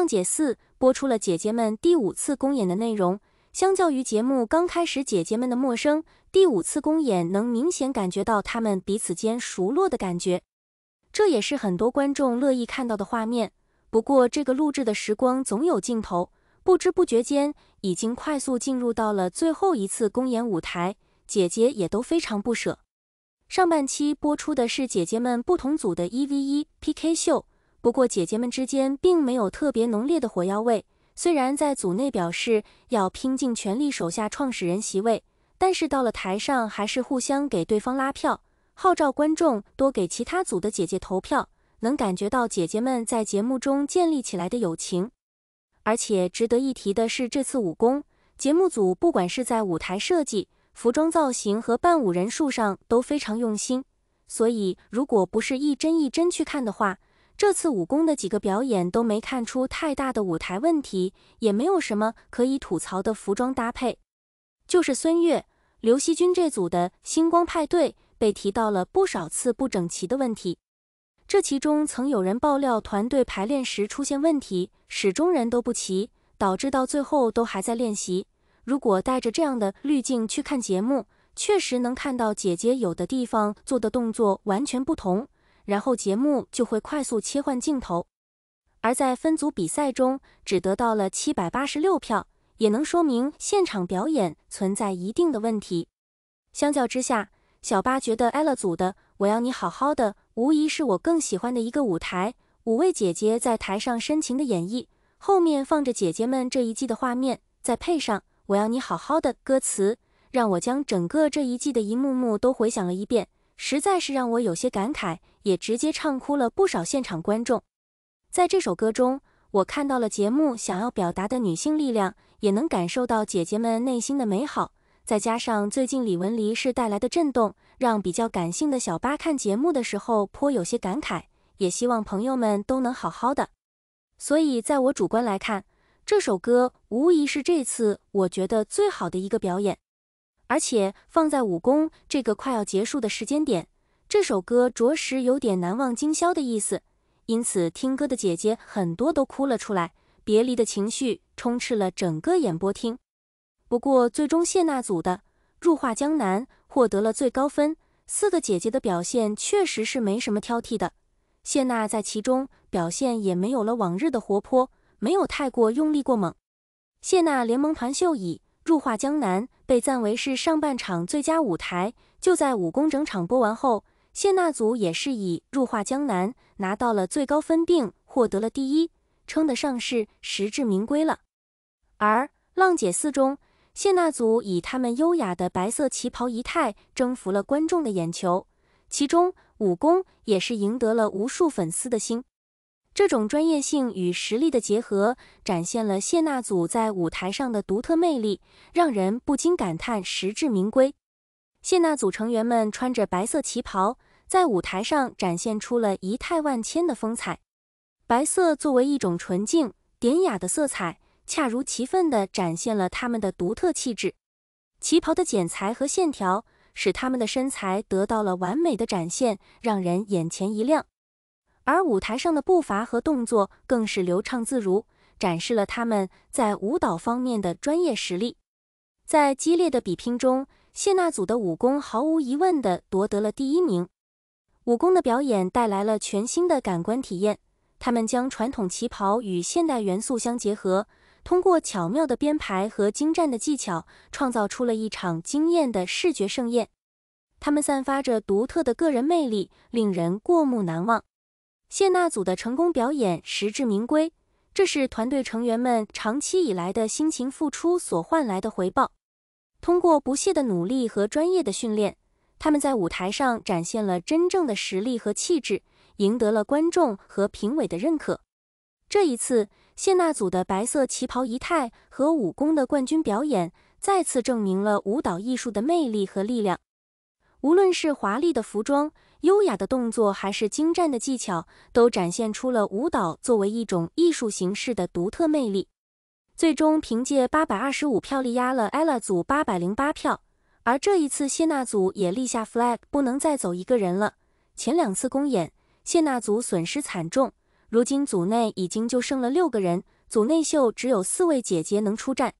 上解四播出了姐姐们第五次公演的内容。相较于节目刚开始姐姐们的陌生，第五次公演能明显感觉到她们彼此间熟络的感觉，这也是很多观众乐意看到的画面。不过，这个录制的时光总有尽头，不知不觉间已经快速进入到了最后一次公演舞台，姐姐也都非常不舍。上半期播出的是姐姐们不同组的一 v 一 PK 秀。不过，姐姐们之间并没有特别浓烈的火药味。虽然在组内表示要拼尽全力守下创始人席位，但是到了台上还是互相给对方拉票，号召观众多给其他组的姐姐投票。能感觉到姐姐们在节目中建立起来的友情。而且值得一提的是，这次武功节目组不管是在舞台设计、服装造型和伴舞人数上都非常用心。所以，如果不是一帧一帧去看的话，这次武功的几个表演都没看出太大的舞台问题，也没有什么可以吐槽的服装搭配。就是孙悦、刘惜君这组的星光派对被提到了不少次不整齐的问题。这其中曾有人爆料，团队排练时出现问题，始终人都不齐，导致到最后都还在练习。如果带着这样的滤镜去看节目，确实能看到姐姐有的地方做的动作完全不同。然后节目就会快速切换镜头，而在分组比赛中只得到了七百八十六票，也能说明现场表演存在一定的问题。相较之下，小八觉得 e L l a 组的《我要你好好的》无疑是我更喜欢的一个舞台。五位姐姐在台上深情的演绎，后面放着姐姐们这一季的画面，再配上《我要你好好的》歌词，让我将整个这一季的一幕幕都回想了一遍。实在是让我有些感慨，也直接唱哭了不少现场观众。在这首歌中，我看到了节目想要表达的女性力量，也能感受到姐姐们内心的美好。再加上最近李文离是带来的震动，让比较感性的小八看节目的时候颇有些感慨。也希望朋友们都能好好的。所以，在我主观来看，这首歌无疑是这次我觉得最好的一个表演。而且放在武功这个快要结束的时间点，这首歌着实有点难忘今宵的意思，因此听歌的姐姐很多都哭了出来，别离的情绪充斥了整个演播厅。不过最终谢娜组的《入画江南》获得了最高分，四个姐姐的表现确实是没什么挑剔的。谢娜在其中表现也没有了往日的活泼，没有太过用力过猛。谢娜联盟团秀以入画江南被赞为是上半场最佳舞台。就在武功整场播完后，谢娜组也是以入画江南拿到了最高分，并获得了第一，称得上是实至名归了。而浪姐四中，谢娜组以他们优雅的白色旗袍仪态征服了观众的眼球，其中武功也是赢得了无数粉丝的心。这种专业性与实力的结合，展现了谢娜组在舞台上的独特魅力，让人不禁感叹实至名归。谢娜组成员们穿着白色旗袍，在舞台上展现出了仪态万千的风采。白色作为一种纯净典雅的色彩，恰如其分地展现了他们的独特气质。旗袍的剪裁和线条使他们的身材得到了完美的展现，让人眼前一亮。而舞台上的步伐和动作更是流畅自如，展示了他们在舞蹈方面的专业实力。在激烈的比拼中，谢娜组的武功毫无疑问地夺得了第一名。武功的表演带来了全新的感官体验。他们将传统旗袍与现代元素相结合，通过巧妙的编排和精湛的技巧，创造出了一场惊艳的视觉盛宴。他们散发着独特的个人魅力，令人过目难忘。谢娜组的成功表演实至名归，这是团队成员们长期以来的辛勤付出所换来的回报。通过不懈的努力和专业的训练，他们在舞台上展现了真正的实力和气质，赢得了观众和评委的认可。这一次，谢娜组的白色旗袍仪态和武功的冠军表演，再次证明了舞蹈艺术的魅力和力量。无论是华丽的服装、优雅的动作，还是精湛的技巧，都展现出了舞蹈作为一种艺术形式的独特魅力。最终，凭借八百二十五票力压了 Ella 组八百零八票。而这一次，谢娜组也立下 flag，不能再走一个人了。前两次公演，谢娜组损失惨重，如今组内已经就剩了六个人，组内秀只有四位姐姐能出战。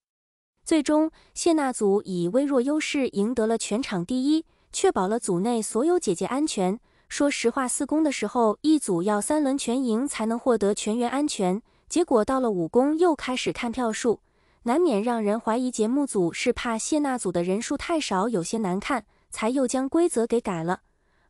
最终，谢娜组以微弱优势赢得了全场第一。确保了组内所有姐姐安全。说实话，四公的时候，一组要三轮全赢才能获得全员安全。结果到了五公又开始看票数，难免让人怀疑节目组是怕谢娜组的人数太少，有些难看，才又将规则给改了。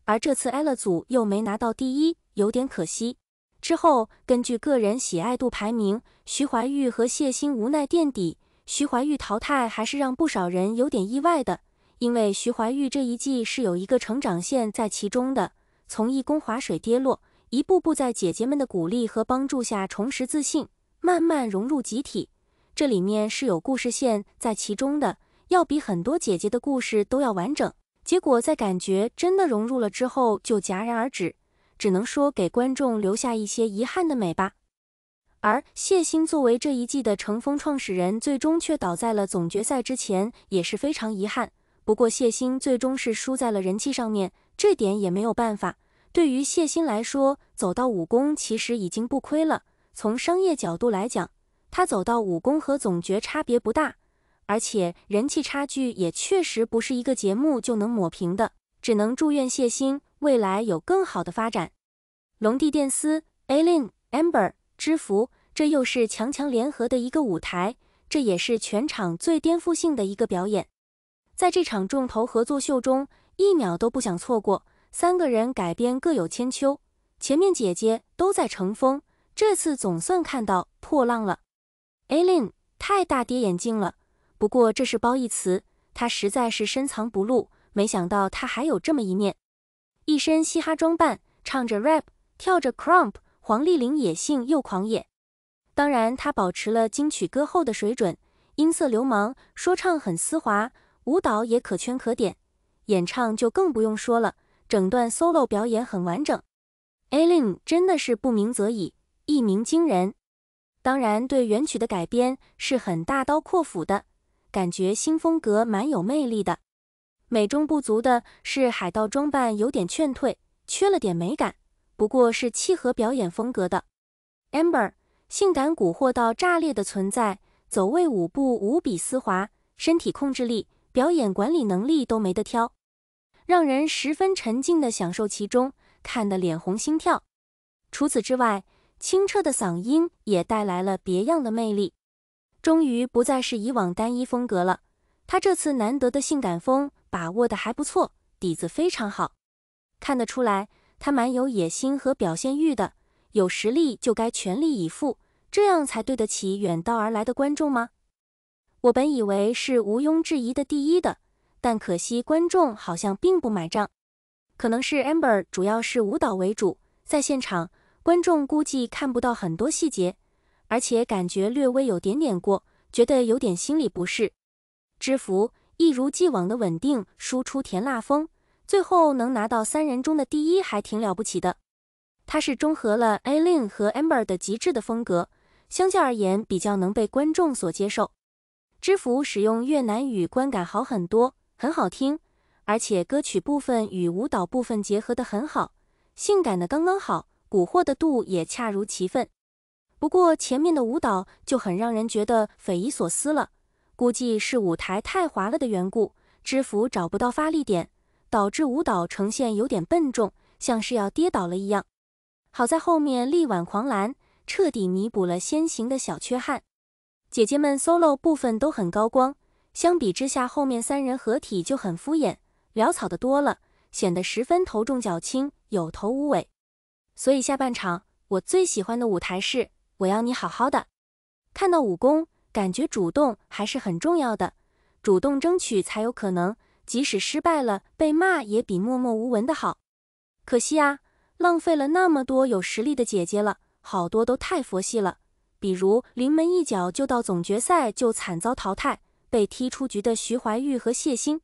而这次 L 组又没拿到第一，有点可惜。之后根据个人喜爱度排名，徐怀钰和谢欣无奈垫底。徐怀钰淘汰还是让不少人有点意外的。因为徐怀钰这一季是有一个成长线在其中的，从一公划水跌落，一步步在姐姐们的鼓励和帮助下重拾自信，慢慢融入集体，这里面是有故事线在其中的，要比很多姐姐的故事都要完整。结果在感觉真的融入了之后就戛然而止，只能说给观众留下一些遗憾的美吧。而谢欣作为这一季的乘风创始人，最终却倒在了总决赛之前，也是非常遗憾。不过谢欣最终是输在了人气上面，这点也没有办法。对于谢欣来说，走到武功其实已经不亏了。从商业角度来讲，他走到武功和总决差别不大，而且人气差距也确实不是一个节目就能抹平的。只能祝愿谢欣未来有更好的发展。龙帝、电司、A Lin、Amber、知福，这又是强强联合的一个舞台，这也是全场最颠覆性的一个表演。在这场重头合作秀中，一秒都不想错过。三个人改编各有千秋，前面姐姐都在乘风，这次总算看到破浪了。a i l e n 太大跌眼镜了，不过这是褒义词，她实在是深藏不露，没想到她还有这么一面。一身嘻哈装扮，唱着 rap，跳着 crump，黄丽玲野性又狂野。当然，她保持了金曲歌后的水准，音色流氓，说唱很丝滑。舞蹈也可圈可点，演唱就更不用说了。整段 solo 表演很完整 a i l e n 真的是不鸣则已，一鸣惊人。当然，对原曲的改编是很大刀阔斧的，感觉新风格蛮有魅力的。美中不足的是海盗装扮有点劝退，缺了点美感，不过是契合表演风格的。Amber 性感蛊惑到炸裂的存在，走位舞步无比丝滑，身体控制力。表演管理能力都没得挑，让人十分沉浸的享受其中，看得脸红心跳。除此之外，清澈的嗓音也带来了别样的魅力。终于不再是以往单一风格了，他这次难得的性感风把握得还不错，底子非常好。看得出来，他蛮有野心和表现欲的，有实力就该全力以赴，这样才对得起远道而来的观众吗？我本以为是毋庸置疑的第一的，但可惜观众好像并不买账。可能是 Amber 主要是舞蹈为主，在现场观众估计看不到很多细节，而且感觉略微有点点过，觉得有点心理不适。知福一如既往的稳定输出甜辣风，最后能拿到三人中的第一还挺了不起的。他是中和了 A Lin 和 Amber 的极致的风格，相较而言比较能被观众所接受。知府使用越南语，观感好很多，很好听，而且歌曲部分与舞蹈部分结合得很好，性感的刚刚好，蛊惑的度也恰如其分。不过前面的舞蹈就很让人觉得匪夷所思了，估计是舞台太滑了的缘故，知府找不到发力点，导致舞蹈呈现有点笨重，像是要跌倒了一样。好在后面力挽狂澜，彻底弥补了先行的小缺憾。姐姐们 solo 部分都很高光，相比之下，后面三人合体就很敷衍、潦草的多了，显得十分头重脚轻，有头无尾。所以下半场我最喜欢的舞台是《我要你好好的》。看到武功，感觉主动还是很重要的，主动争取才有可能。即使失败了、被骂，也比默默无闻的好。可惜啊，浪费了那么多有实力的姐姐了，好多都太佛系了。比如临门一脚就到总决赛就惨遭淘汰被踢出局的徐怀钰和谢欣，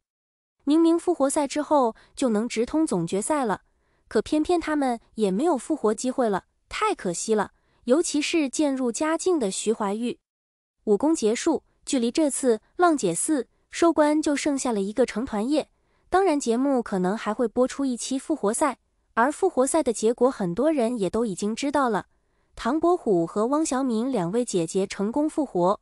明明复活赛之后就能直通总决赛了，可偏偏他们也没有复活机会了，太可惜了。尤其是渐入佳境的徐怀钰，武功结束，距离这次浪姐四收官就剩下了一个成团夜，当然节目可能还会播出一期复活赛，而复活赛的结果，很多人也都已经知道了。唐伯虎和汪小敏两位姐姐成功复活。